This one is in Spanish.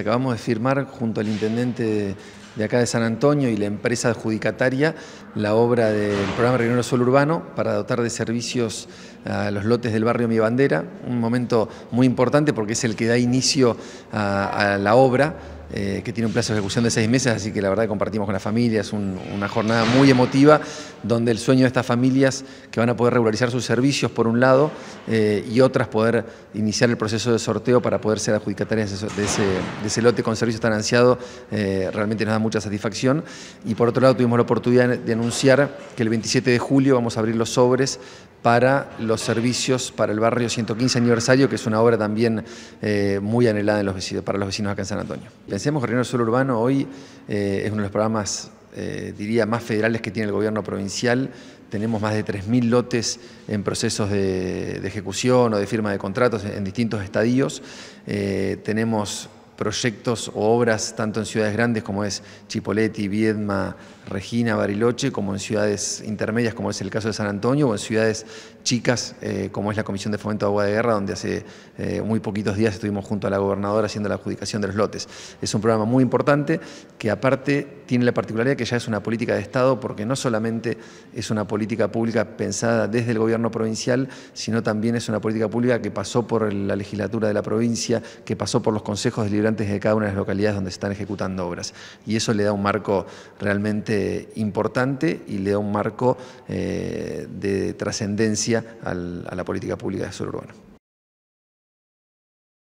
Acabamos de firmar junto al intendente de acá de San Antonio y la empresa adjudicataria la obra del programa del Sol Urbano para dotar de servicios a los lotes del barrio Mi Bandera, un momento muy importante porque es el que da inicio a la obra eh, que tiene un plazo de ejecución de seis meses, así que la verdad compartimos con la familia, es una jornada muy emotiva, donde el sueño de estas familias que van a poder regularizar sus servicios por un lado eh, y otras poder iniciar el proceso de sorteo para poder ser adjudicatarias de ese, lote con servicios tan ansiado, eh, realmente nos da mucha satisfacción. Y por otro lado tuvimos la oportunidad de anunciar que el 27 de julio vamos a abrir los sobres para los servicios para el barrio 115 aniversario, que es una obra también eh, muy anhelada en los para los vecinos acá en San Antonio. Pensemos que Reino del Sur Urbano hoy eh, es uno de los programas, eh, diría, más federales que tiene el gobierno provincial. Tenemos más de 3.000 lotes en procesos de, de, ejecución o de firma de contratos en distintos estadios. tenemos proyectos o obras tanto en ciudades grandes como es Chipoleti, Viedma, Regina, Bariloche, como en ciudades intermedias, como es el caso de San Antonio, o en ciudades chicas, eh, como es la Comisión de Fomento de Agua de Guerra, donde hace eh, muy poquitos días estuvimos junto a la gobernadora haciendo la adjudicación de los lotes. Es un programa muy importante que aparte tiene la particularidad que ya es una política de Estado, porque no solamente es una política pública pensada desde el gobierno provincial, sino también es una política pública que pasó por la legislatura de la provincia, que pasó por los consejos deliberantes de cada una de las localidades donde se están ejecutando obras. Y eso le da un marco realmente eh, importante y le da un marco eh, de trascendencia a la política pública de suelo urbano.